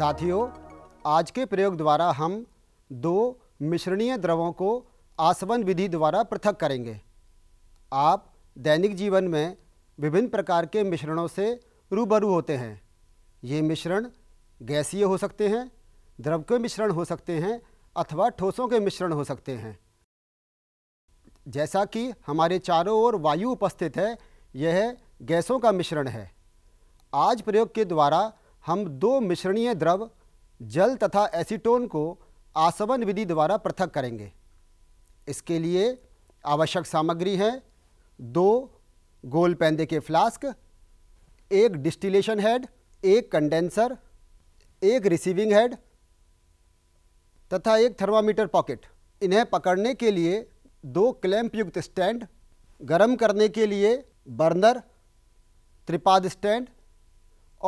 साथियों आज के प्रयोग द्वारा हम दो मिश्रणीय द्रवों को आसवन विधि द्वारा पृथक करेंगे आप दैनिक जीवन में विभिन्न प्रकार के मिश्रणों से रूबरू होते हैं ये मिश्रण गैसीय हो सकते हैं द्रव के मिश्रण हो सकते हैं अथवा ठोसों के मिश्रण हो सकते हैं जैसा कि हमारे चारों ओर वायु उपस्थित है यह गैसों का मिश्रण है आज प्रयोग के द्वारा हम दो मिश्रणीय द्रव जल तथा एसीटोन को आसवन विधि द्वारा पृथक करेंगे इसके लिए आवश्यक सामग्री है दो गोल पैंदे के फ्लास्क एक डिस्टिलेशन हेड एक कंडेंसर एक रिसीविंग हेड तथा एक थर्मामीटर पॉकेट इन्हें पकड़ने के लिए दो क्लैंप युक्त स्टैंड गर्म करने के लिए बर्नर त्रिपाद स्टैंड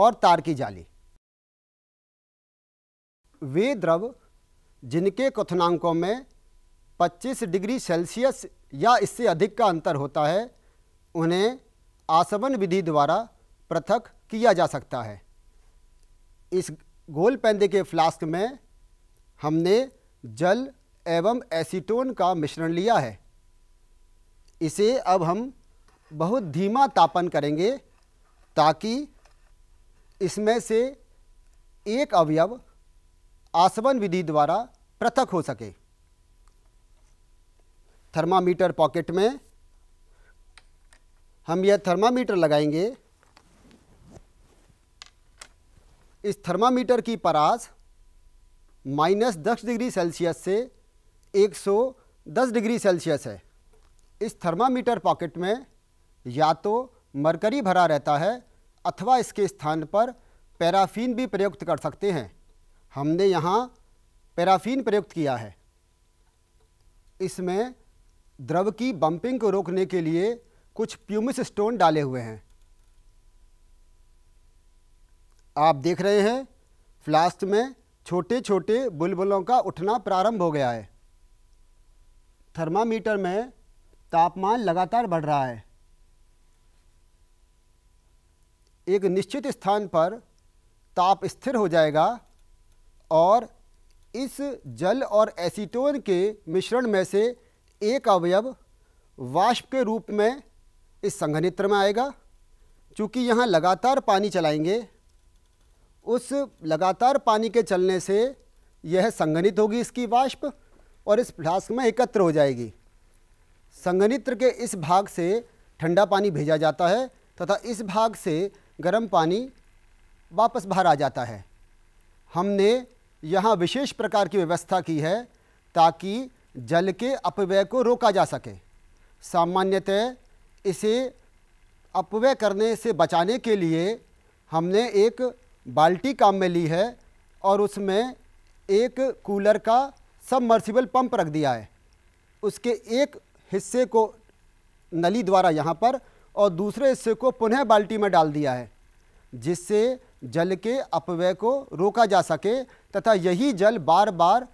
और तार की जाली वे द्रव जिनके कथनांकों में 25 डिग्री सेल्सियस या इससे अधिक का अंतर होता है उन्हें आसवन विधि द्वारा पृथक किया जा सकता है इस गोल पैंदे के फ्लास्क में हमने जल एवं एसीटोन का मिश्रण लिया है इसे अब हम बहुत धीमा तापन करेंगे ताकि इसमें से एक अवयव आसवन विधि द्वारा पृथक हो सके थर्मामीटर पॉकेट में हम यह थर्मामीटर लगाएंगे इस थर्मामीटर की परास माइनस दस डिग्री सेल्सियस से 110 डिग्री सेल्सियस है इस थर्मामीटर पॉकेट में या तो मरकरी भरा रहता है अथवा इसके स्थान पर पैराफीन भी प्रयुक्त कर सकते हैं हमने यहाँ पैराफीन प्रयुक्त किया है इसमें द्रव की बम्पिंग को रोकने के लिए कुछ प्यूमिस स्टोन डाले हुए हैं आप देख रहे हैं फ्लास्ट में छोटे छोटे बुलबुलों का उठना प्रारंभ हो गया है थर्मामीटर में तापमान लगातार बढ़ रहा है एक निश्चित स्थान पर ताप स्थिर हो जाएगा और इस जल और एसीटोन के मिश्रण में से एक अवयव वाष्प के रूप में इस संघनित्र में आएगा चूँकि यहाँ लगातार पानी चलाएंगे उस लगातार पानी के चलने से यह संघनित होगी इसकी वाष्प और इस फ्लास्क में एकत्र हो जाएगी संघनित्र के इस भाग से ठंडा पानी भेजा जाता है तथा इस भाग से गर्म पानी वापस बाहर आ जाता है हमने यहाँ विशेष प्रकार की व्यवस्था की है ताकि जल के अपव्यय को रोका जा सके सामान्यतः इसे अपव्यय करने से बचाने के लिए हमने एक बाल्टी काम में ली है और उसमें एक कूलर का सबमर्सिबल पंप रख दिया है उसके एक हिस्से को नली द्वारा यहाँ पर और दूसरे हिस्से को पुनः बाल्टी में डाल दिया है जिससे जल के अपव्यय को रोका जा सके तथा यही जल बार बार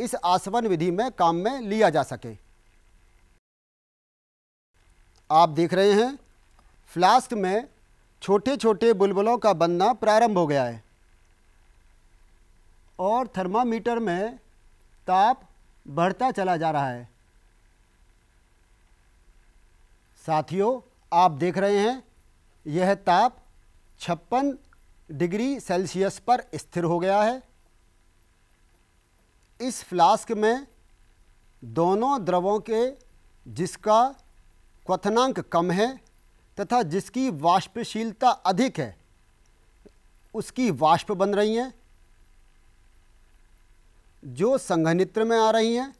इस आसवन विधि में काम में लिया जा सके आप देख रहे हैं फ्लास्क में छोटे छोटे बुलबुलों का बनना प्रारंभ हो गया है और थर्मामीटर में ताप बढ़ता चला जा रहा है साथियों आप देख रहे हैं यह ताप छप्पन डिग्री सेल्सियस पर स्थिर हो गया है इस फ्लास्क में दोनों द्रवों के जिसका क्वथनांक कम है तथा जिसकी वाष्पशीलता अधिक है उसकी वाष्प बन रही हैं जो संघनित्र में आ रही हैं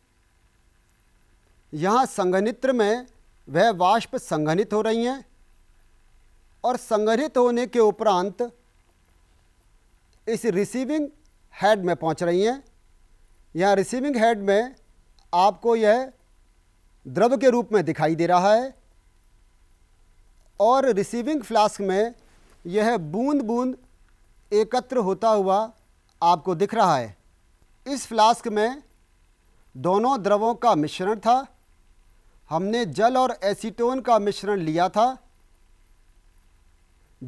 यहाँ संघनित्र में वह वाष्प संघनित हो रही हैं और संघनित होने के उपरांत इस रिसीविंग हेड में पहुंच रही हैं यहाँ रिसीविंग हेड में आपको यह द्रव के रूप में दिखाई दे रहा है और रिसीविंग फ्लास्क में यह बूंद बूंद एकत्र होता हुआ आपको दिख रहा है इस फ्लास्क में दोनों द्रवों का मिश्रण था हमने जल और एसीटोन का मिश्रण लिया था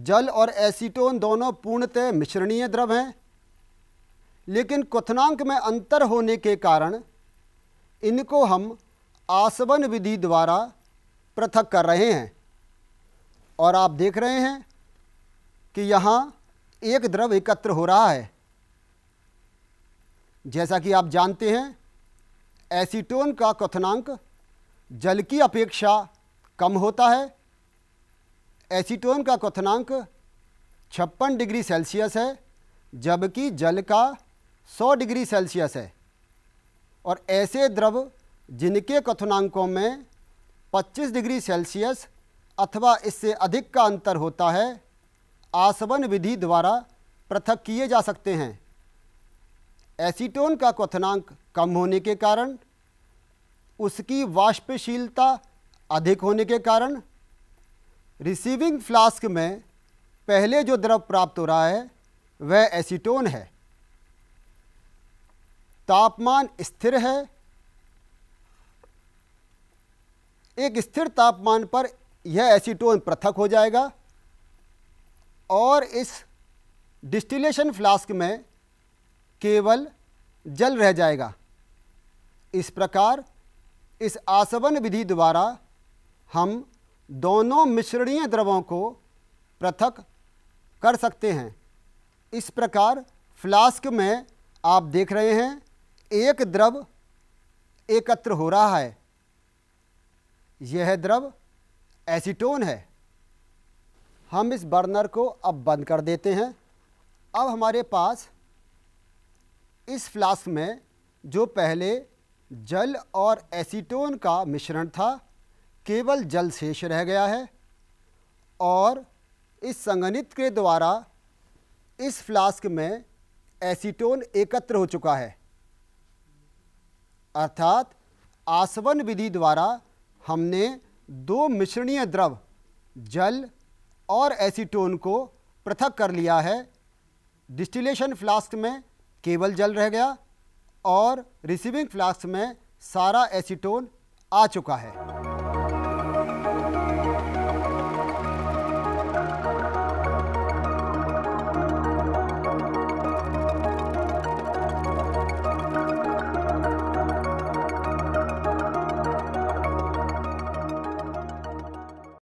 जल और एसीटोन दोनों पूर्णतः मिश्रणीय द्रव हैं लेकिन क्वथनांक में अंतर होने के कारण इनको हम आसवन विधि द्वारा पृथक कर रहे हैं और आप देख रहे हैं कि यहाँ एक द्रव एकत्र हो रहा है जैसा कि आप जानते हैं एसीटोन का क्वथनांक जल की अपेक्षा कम होता है एसीटोन का क्वथनांक छप्पन डिग्री सेल्सियस है जबकि जल का 100 डिग्री सेल्सियस है और ऐसे द्रव जिनके क्वथनांकों में 25 डिग्री सेल्सियस अथवा इससे अधिक का अंतर होता है आसवन विधि द्वारा पृथक किए जा सकते हैं एसीटोन का क्वथनांक कम होने के कारण उसकी वाष्पशीलता अधिक होने के कारण रिसीविंग फ्लास्क में पहले जो द्रव प्राप्त हो रहा है वह एसीटोन है तापमान स्थिर है एक स्थिर तापमान पर यह एसीटोन पृथक हो जाएगा और इस डिस्टिलेशन फ्लास्क में केवल जल रह जाएगा इस प्रकार इस आसवन विधि द्वारा हम दोनों मिश्रणीय द्रवों को पृथक कर सकते हैं इस प्रकार फ्लास्क में आप देख रहे हैं एक द्रव एकत्र हो रहा है यह द्रव एसीटोन है हम इस बर्नर को अब बंद कर देते हैं अब हमारे पास इस फ्लास्क में जो पहले जल और एसीटोन का मिश्रण था केवल जल शेष रह गया है और इस संगणित के द्वारा इस फ्लास्क में एसीटोन एकत्र हो चुका है अर्थात आसवन विधि द्वारा हमने दो मिश्रणीय द्रव जल और एसीटोन को पृथक कर लिया है डिस्टिलेशन फ्लास्क में केवल जल रह गया और रिसीविंग फ्लास्क में सारा एसीटोन आ चुका है